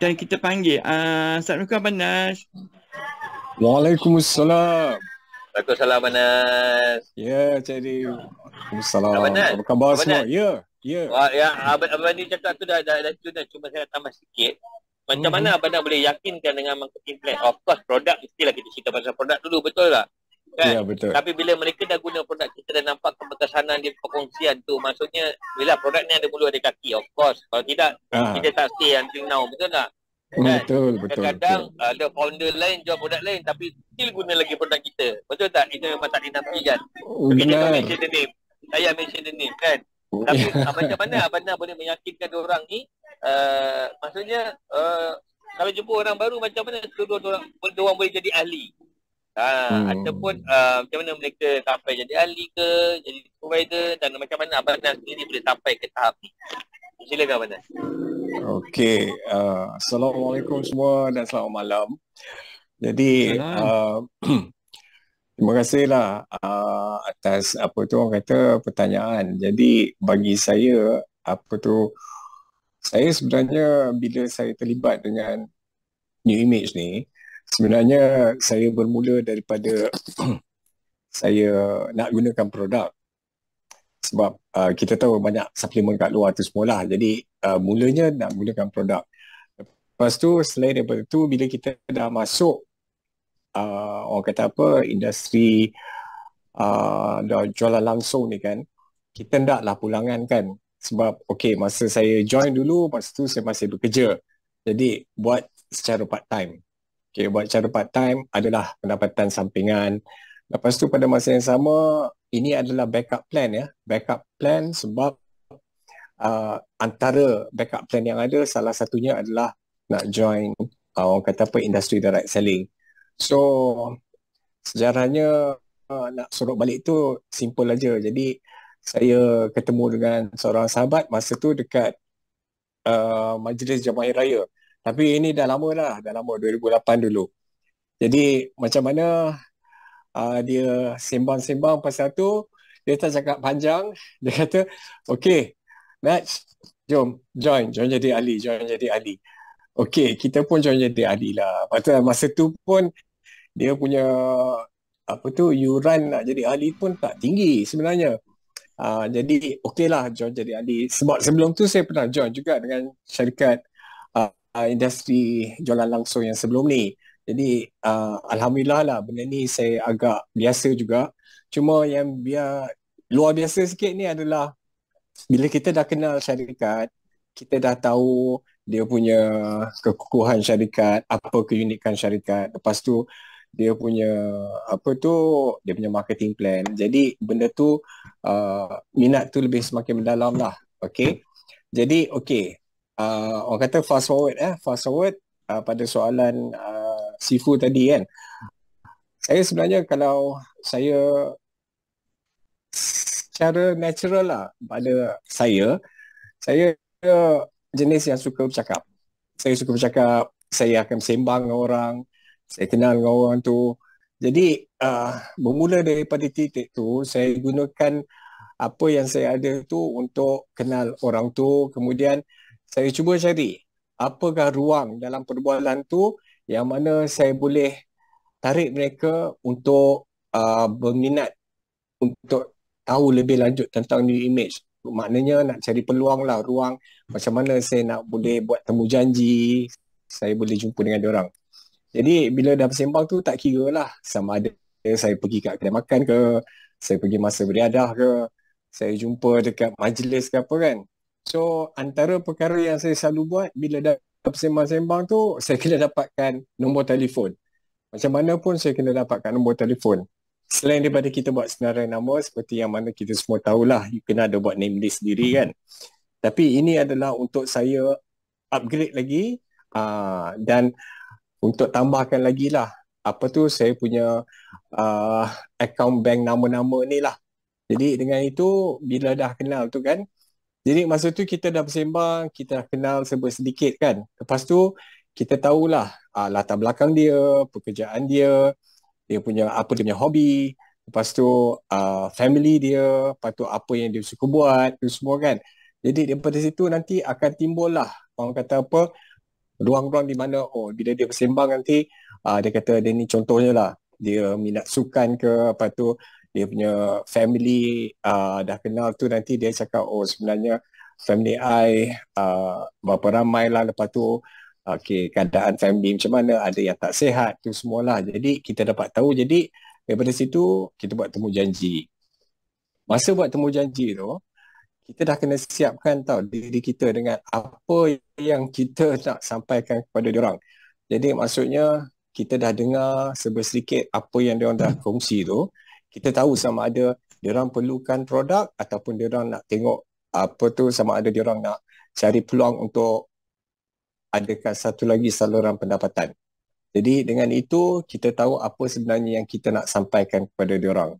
dan kita panggil. Uh, ah, Assalamualaikum Abang Nas. Waalaikumsalam. Waalaikumsalam Abang Nas. Ya, yeah, jadi. Waalaikumsalam. Abang Nas. Apa khabar semua? Ya, ya. Ya, Abang, Abang ni cakap tu dah, dah, dah, dah, dah. cuma saya tambah sikit. Macam mm-hmm. mana Abang Nas boleh yakinkan dengan marketing plan? Of course, produk mestilah kita cerita pasal produk dulu, betul tak? Kan? Ya betul. Tapi bila mereka dah guna produk kita dan nampak kebekasanan dia perkongsian tu, maksudnya bila produk ni ada mulut ada kaki, of course. Kalau tidak, ha. kita tak stay until now, betul tak? Hmm, kan? Betul, betul. Kadang betul. ada founder lain jual produk lain tapi still guna lagi produk kita. Betul tak? Itu memang tak dinafikan. Oh, kita tak mention the name. Saya mention the name kan. Oh, tapi yeah. Ya. macam mana Abana boleh meyakinkan orang ni? Uh, maksudnya uh, kalau jumpa orang baru macam mana tu orang boleh jadi ahli Ha, hmm. Ataupun uh, macam mana mereka sampai jadi ahli ke, jadi provider dan macam mana Abang Nas sendiri boleh sampai ke tahap ni. Silakan Abang Nas. Okay. Uh, ah, Assalamualaikum semua dan selamat malam. Jadi, Terima kasihlah uh, atas apa tu orang kata pertanyaan. Jadi bagi saya apa tu saya sebenarnya bila saya terlibat dengan New Image ni, sebenarnya saya bermula daripada saya nak gunakan produk sebab uh, kita tahu banyak suplemen kat luar tu semualah jadi uh, mulanya nak gunakan produk lepas tu selain daripada tu bila kita dah masuk uh, orang kata apa industri uh, dah jualan langsung ni kan kita lah pulangan kan sebab okay masa saya join dulu masa tu saya masih bekerja jadi buat secara part time okay, buat cara part time adalah pendapatan sampingan. Lepas tu pada masa yang sama, ini adalah backup plan ya. Backup plan sebab uh, antara backup plan yang ada, salah satunya adalah nak join uh, orang kata apa, industri direct selling. So, sejarahnya uh, nak sorok balik tu simple aja. Jadi, saya ketemu dengan seorang sahabat masa tu dekat uh, majlis jamaah raya. Tapi ini dah lama lah, dah lama 2008 dulu. Jadi macam mana uh, dia sembang-sembang pasal tu, dia tak cakap panjang, dia kata, okay, match, jom, join, join jadi ali, join jadi ali. Okay, kita pun join jadi ali lah. Pasal masa tu pun, dia punya, apa tu, yuran nak jadi ali pun tak tinggi sebenarnya. Uh, jadi okey lah join jadi ali. Sebab sebelum tu saya pernah join juga dengan syarikat uh, industri jualan langsung yang sebelum ni. Jadi uh, alhamdulillah lah benda ni saya agak biasa juga. Cuma yang biar luar biasa sikit ni adalah bila kita dah kenal syarikat, kita dah tahu dia punya kekukuhan syarikat, apa keunikan syarikat. Lepas tu dia punya apa tu dia punya marketing plan. Jadi benda tu uh, minat tu lebih semakin mendalam lah. Okay. Jadi okay uh, orang kata fast forward eh fast forward uh, pada soalan uh, sifu tadi kan saya sebenarnya kalau saya secara natural lah pada saya saya eh, jenis yang suka bercakap saya suka bercakap saya akan sembang dengan orang saya kenal dengan orang tu jadi uh, bermula daripada titik tu saya gunakan apa yang saya ada tu untuk kenal orang tu kemudian saya cuba cari apakah ruang dalam perbualan tu yang mana saya boleh tarik mereka untuk uh, berminat untuk tahu lebih lanjut tentang new image maknanya nak cari peluang lah ruang macam mana saya nak boleh buat temu janji saya boleh jumpa dengan orang. jadi bila dah bersembang tu tak kira lah sama ada saya pergi kat kedai makan ke saya pergi masa beriadah ke saya jumpa dekat majlis ke apa kan So antara perkara yang saya selalu buat bila dah sembang-sembang tu saya kena dapatkan nombor telefon. Macam mana pun saya kena dapatkan nombor telefon. Selain daripada kita buat senarai nama seperti yang mana kita semua tahulah you kena ada buat name list sendiri kan. Tapi ini adalah untuk saya upgrade lagi aa, ah, dan untuk tambahkan lagi lah apa tu saya punya uh, account bank nama-nama ni lah. Jadi dengan itu bila dah kenal tu kan jadi masa tu kita dah bersembang, kita dah kenal sedikit kan. Lepas tu kita tahulah uh, latar belakang dia, pekerjaan dia, dia punya apa dia punya hobi, lepas tu uh, family dia, lepas tu apa yang dia suka buat, itu semua kan. Jadi daripada situ nanti akan timbul lah orang kata apa, ruang-ruang di mana oh bila dia bersembang nanti uh, dia kata dia ni contohnya lah dia minat sukan ke apa tu dia punya family uh, dah kenal tu nanti dia cakap oh sebenarnya family I uh, berapa ramai lah lepas tu okay, keadaan family macam mana ada yang tak sihat tu semualah jadi kita dapat tahu jadi daripada situ kita buat temu janji masa buat temu janji tu kita dah kena siapkan tau diri kita dengan apa yang kita nak sampaikan kepada orang. Jadi maksudnya kita dah dengar sebesedikit apa yang dia orang dah kongsi tu kita tahu sama ada dia orang perlukan produk ataupun dia orang nak tengok apa tu sama ada dia orang nak cari peluang untuk adakan satu lagi saluran pendapatan. Jadi dengan itu kita tahu apa sebenarnya yang kita nak sampaikan kepada dia orang.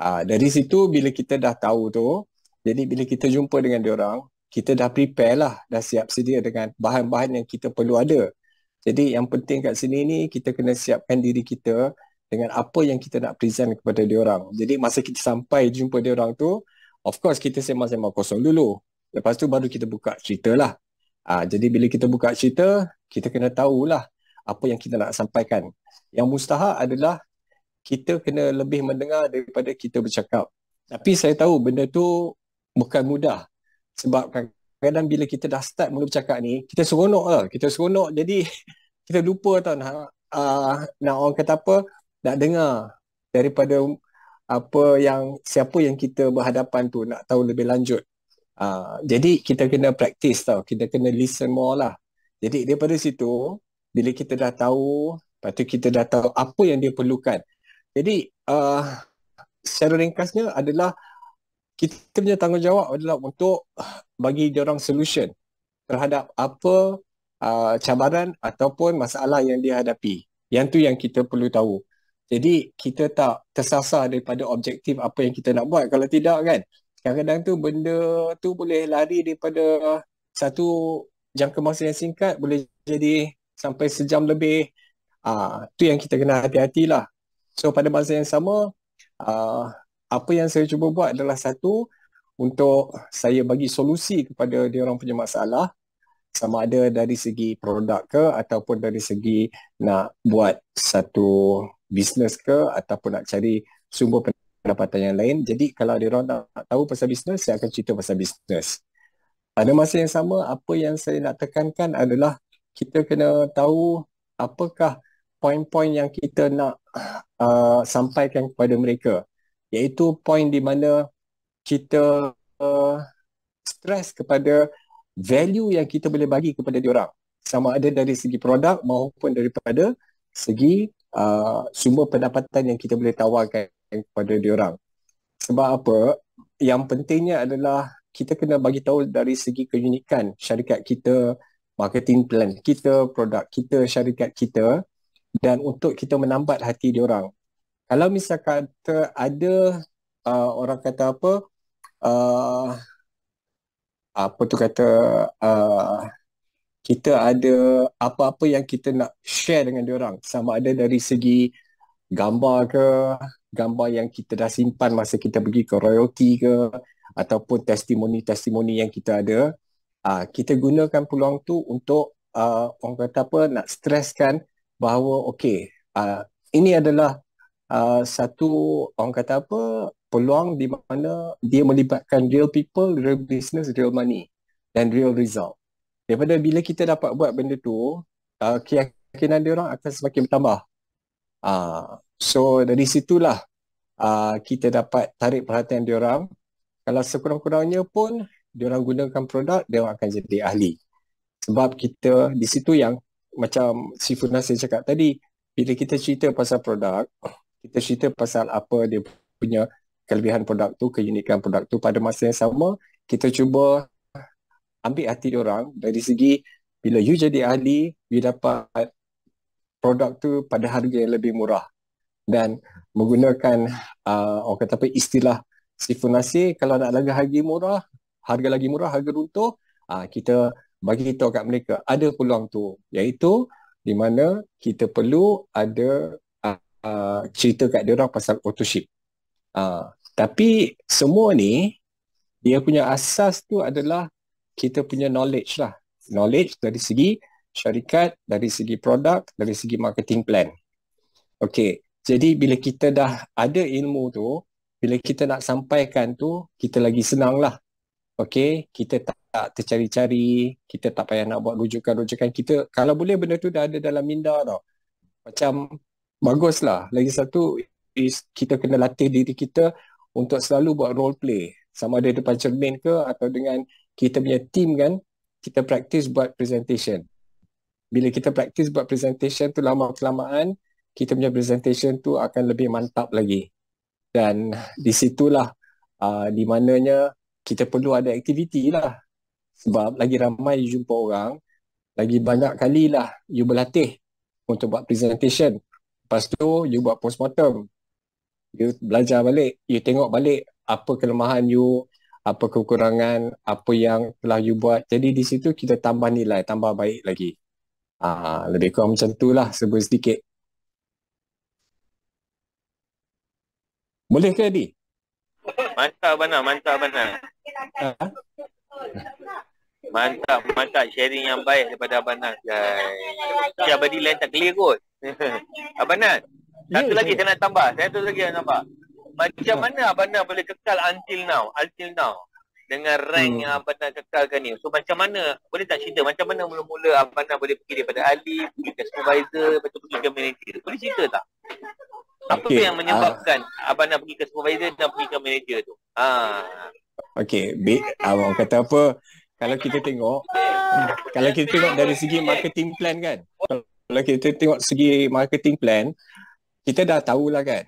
Uh, ah, dari situ bila kita dah tahu tu, jadi bila kita jumpa dengan dia orang, kita dah prepare lah, dah siap sedia dengan bahan-bahan yang kita perlu ada. Jadi yang penting kat sini ni kita kena siapkan diri kita dengan apa yang kita nak present kepada dia orang. Jadi masa kita sampai jumpa dia orang tu, of course kita sembang-sembang kosong dulu. Lepas tu baru kita buka cerita lah. Uh, jadi bila kita buka cerita, kita kena tahulah apa yang kita nak sampaikan. Yang mustahak adalah kita kena lebih mendengar daripada kita bercakap. Tapi saya tahu benda tu bukan mudah. Sebab kadang-kadang bila kita dah start mula bercakap ni, kita seronok lah. Kita seronok jadi kita lupa tau nak, uh, nak orang kata apa, nak dengar daripada apa yang siapa yang kita berhadapan tu nak tahu lebih lanjut. Uh, jadi kita kena practice tau, kita kena listen more lah. Jadi daripada situ, bila kita dah tahu, lepas tu kita dah tahu apa yang dia perlukan. Jadi uh, secara ringkasnya adalah kita punya tanggungjawab adalah untuk bagi dia orang solution terhadap apa uh, cabaran ataupun masalah yang dihadapi Yang tu yang kita perlu tahu. Jadi kita tak tersasar daripada objektif apa yang kita nak buat. Kalau tidak kan, kadang-kadang tu benda tu boleh lari daripada satu jangka masa yang singkat boleh jadi sampai sejam lebih. Ah, uh, tu yang kita kena hati-hati lah. So pada masa yang sama, uh, apa yang saya cuba buat adalah satu untuk saya bagi solusi kepada dia orang punya masalah sama ada dari segi produk ke ataupun dari segi nak buat satu bisnes ke ataupun nak cari sumber pendapatan yang lain. Jadi kalau dia orang tak nak tahu pasal bisnes, saya akan cerita pasal bisnes. Pada masa yang sama, apa yang saya nak tekankan adalah kita kena tahu apakah poin-poin yang kita nak uh, sampaikan kepada mereka. Iaitu poin di mana kita uh, stres kepada value yang kita boleh bagi kepada diorang. Sama ada dari segi produk maupun daripada segi uh, ah, sumber pendapatan yang kita boleh tawarkan kepada orang. Sebab apa? Yang pentingnya adalah kita kena bagi tahu dari segi keunikan syarikat kita, marketing plan kita, produk kita, syarikat kita dan untuk kita menambat hati orang. Kalau misalkan ada uh, orang kata apa uh, apa tu kata uh, kita ada apa-apa yang kita nak share dengan dia orang sama ada dari segi gambar ke gambar yang kita dah simpan masa kita pergi ke royalty ke ataupun testimoni-testimoni yang kita ada uh, kita gunakan peluang tu untuk uh, orang kata apa nak stresskan bahawa okey uh, ah, ini adalah uh, satu orang kata apa peluang di mana dia melibatkan real people real business real money dan real result daripada bila kita dapat buat benda tu uh, keyakinan dia orang akan semakin bertambah uh, so dari situlah uh, kita dapat tarik perhatian dia orang kalau sekurang-kurangnya pun dia orang gunakan produk dia orang akan jadi ahli sebab kita di situ yang macam Sifu Nasir cakap tadi bila kita cerita pasal produk kita cerita pasal apa dia punya kelebihan produk tu keunikan produk tu pada masa yang sama kita cuba ambil hati dia orang dari segi bila you jadi ahli you dapat produk tu pada harga yang lebih murah dan menggunakan uh, orang kata apa istilah sifun nasi kalau nak lagi harga murah harga lagi murah harga runtuh uh, kita bagi kita kat mereka ada peluang tu iaitu di mana kita perlu ada uh, uh, cerita kat dia orang pasal autoship uh, tapi semua ni dia punya asas tu adalah kita punya knowledge lah. Knowledge dari segi syarikat, dari segi produk, dari segi marketing plan. Okay, jadi bila kita dah ada ilmu tu, bila kita nak sampaikan tu, kita lagi senang lah. Okay, kita tak tercari-cari, kita tak payah nak buat rujukan-rujukan kita. Kalau boleh benda tu dah ada dalam minda tau. Macam bagus lah. Lagi satu, is kita kena latih diri kita untuk selalu buat role play. Sama ada depan cermin ke atau dengan kita punya team kan kita practice buat presentation bila kita practice buat presentation tu lama kelamaan kita punya presentation tu akan lebih mantap lagi dan di situlah uh, di mananya kita perlu ada aktiviti lah sebab lagi ramai you jumpa orang lagi banyak kali lah you berlatih untuk buat presentation lepas tu you buat postmortem you belajar balik you tengok balik apa kelemahan you apa kekurangan, apa yang telah you buat. Jadi di situ kita tambah nilai, tambah baik lagi. Uh, lebih kurang macam itulah sebut sedikit. Boleh ke Adi? Mantap Abana, mantap Abana. Ha? Mantap, mantap sharing yang baik daripada Abana. Si Abadi lain tak clear kot. Abana, ya, ya. satu lagi saya nak tambah. Satu lagi saya nak tambah. Macam mana abang Abana boleh kekal until now? Until now. Dengan rank hmm. yang Abana kekalkan ni. So macam mana, boleh tak cerita macam mana mula-mula Abana boleh pergi daripada Ali, pergi ke supervisor, lepas tu pergi ke manager. Boleh cerita tak? Apa okay. yang ah. menyebabkan uh. Abana pergi ke supervisor dan pergi ke manager tu? Ha. Okay, Be- Abang ah, kata apa? Kalau kita tengok, kalau kita tengok dari segi marketing plan kan? Kalau kita tengok segi marketing plan, kita dah tahulah kan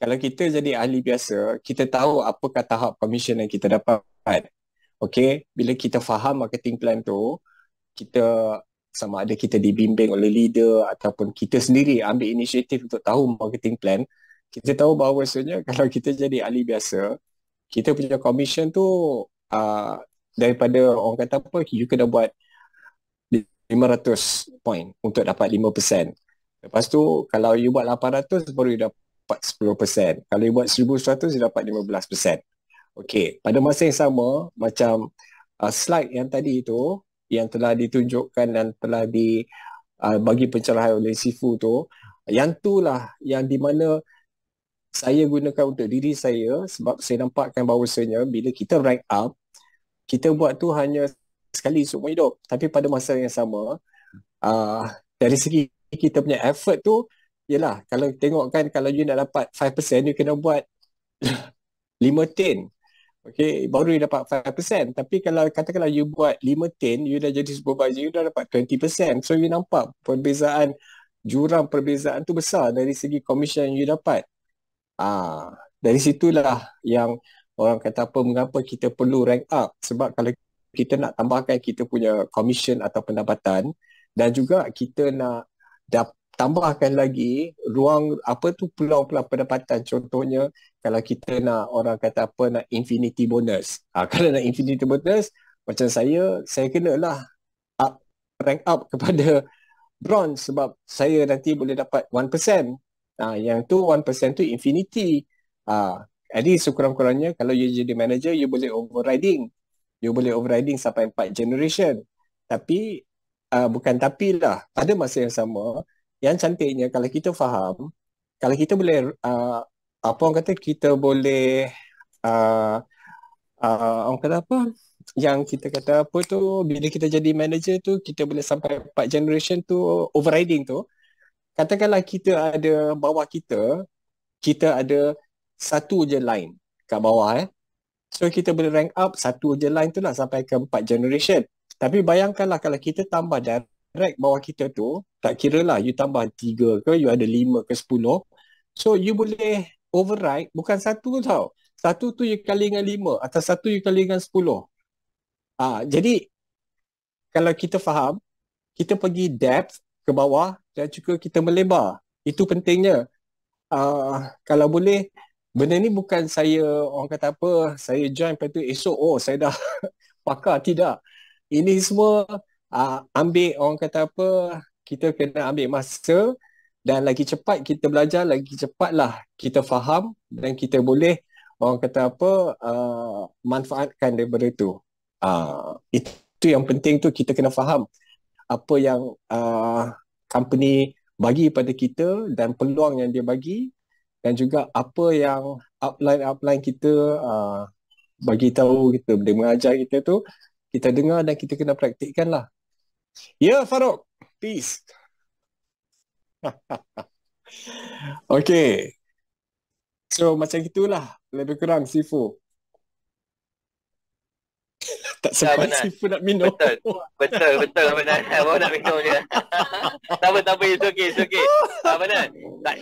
kalau kita jadi ahli biasa, kita tahu apakah tahap commission yang kita dapat. Okay, bila kita faham marketing plan tu, kita sama ada kita dibimbing oleh leader ataupun kita sendiri ambil inisiatif untuk tahu marketing plan, kita tahu bahawa sebenarnya kalau kita jadi ahli biasa, kita punya commission tu uh, daripada orang kata apa, you kena buat 500 point untuk dapat 5%. Lepas tu kalau you buat 800 baru you dapat dapat 10%. Kalau you buat 1,100, you dapat 15%. Okay, pada masa yang sama, macam uh, slide yang tadi itu, yang telah ditunjukkan dan telah di uh, bagi pencerahan oleh Sifu tu, yang itulah yang di mana saya gunakan untuk diri saya sebab saya nampakkan bahawa bahawasanya bila kita rank up, kita buat tu hanya sekali seumur hidup. Tapi pada masa yang sama, uh, dari segi kita punya effort tu yelah kalau tengok kan kalau you nak dapat 5% you kena buat 5 tin okay baru you dapat 5% tapi kalau katakanlah you buat 5 tin you dah jadi supervisor you dah dapat 20% so you nampak perbezaan jurang perbezaan tu besar dari segi komisen yang you dapat ah dari situlah yang orang kata apa mengapa kita perlu rank up sebab kalau kita nak tambahkan kita punya komisen atau pendapatan dan juga kita nak dapat tambahkan lagi ruang apa tu peluang peluang pendapatan contohnya kalau kita nak orang kata apa nak infinity bonus ha, kalau nak infinity bonus macam saya saya kena lah up, rank up kepada bronze sebab saya nanti boleh dapat 1% ha, yang tu 1% tu infinity ha, jadi sekurang-kurangnya kalau you jadi manager you boleh overriding you boleh overriding sampai 4 generation tapi uh, bukan tapi lah pada masa yang sama yang cantiknya kalau kita faham kalau kita boleh uh, apa orang kata kita boleh uh, uh, orang kata apa yang kita kata apa tu bila kita jadi manager tu kita boleh sampai 4 generation tu overriding tu katakanlah kita ada bawah kita kita ada satu je line kat bawah eh so kita boleh rank up satu je line tu lah sampai ke empat generation tapi bayangkanlah kalau kita tambah dan rack bawah kita tu, tak kira lah you tambah 3 ke, you ada 5 ke 10. So you boleh override bukan satu tau. Satu tu you kali dengan 5 atau satu you kali dengan 10. Uh, ah, jadi kalau kita faham, kita pergi depth ke bawah dan juga kita melebar. Itu pentingnya. Uh, kalau boleh, benda ni bukan saya orang kata apa, saya join lepas tu esok, oh saya dah pakar. Tidak. Ini semua uh, ambil orang kata apa kita kena ambil masa dan lagi cepat kita belajar lagi cepatlah kita faham dan kita boleh orang kata apa uh, manfaatkan daripada itu uh, itu yang penting tu kita kena faham apa yang uh, company bagi pada kita dan peluang yang dia bagi dan juga apa yang upline-upline kita uh, bagi tahu kita dia mengajar kita tu kita dengar dan kita kena praktikkan lah Ya, Farouk. Peace. Okay. So, macam itulah. Lebih kurang, Sifu. Tak ya, sempat benar. Sifu nak minum. Betul. Betul, betul. Benar. nak minum je. tak apa, tak apa. It's okay, it's okay. Ha, ah, benar.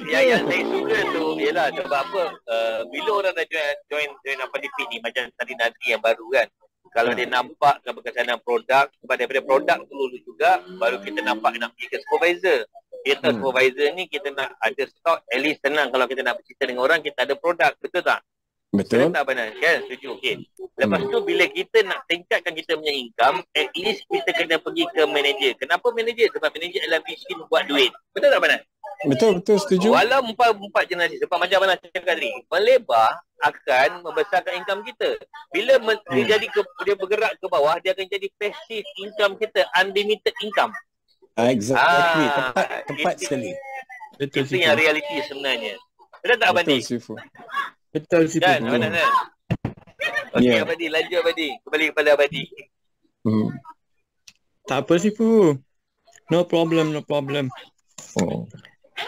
yang, yang saya suka tu, ialah sebab apa, uh, bila orang dah join, join, join apa ni, ni macam tadi nadi yang baru kan, kalau hmm. dia nampak dengan berkaitan produk sebab daripada produk dulu juga baru kita nampak nak pergi ke supervisor kita hmm. supervisor ni kita nak ada stock at least senang kalau kita nak bercerita dengan orang kita ada produk betul tak? betul Kena tak benar kan setuju okay. lepas hmm. tu bila kita nak tingkatkan kita punya income at least kita kena pergi ke manager kenapa manager sebab manager adalah mesin buat duit betul tak benar Betul betul setuju. Walau empat empat jenis depan macam mana cakap tadi, melebar akan membesarkan income kita. Bila men- hmm. dia jadi ke, dia bergerak ke bawah, dia akan jadi passive income kita, unlimited income. Ah, exactly. Ah, tepat tepat itu, sekali. Betul itu yang realiti sebenarnya. Betul tak Abadi? Betul sifu. Betul sifu. Kan, mana hmm. mana. Okey yeah. Abadi, lanjut Abadi. Kembali kepada Abadi. Hmm. Tak apa sifu. No problem, no problem. Oh.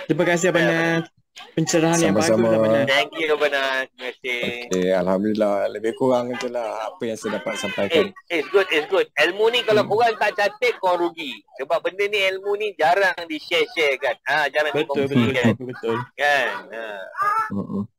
Terima kasih Abang Nat. Pencerahan yang bagus Abang Nat. Thank you Abang Nat. Terima kasih. Okay, Alhamdulillah. Lebih kurang je lah apa yang saya dapat sampaikan. It, eh, eh, it's good, it's good. Ilmu ni kalau hmm. korang tak cantik, kau rugi. Sebab benda ni ilmu ni jarang di-share-share kan. Ha, jarang betul, di Betul, betul, betul. Kan? Ha. Uh-uh.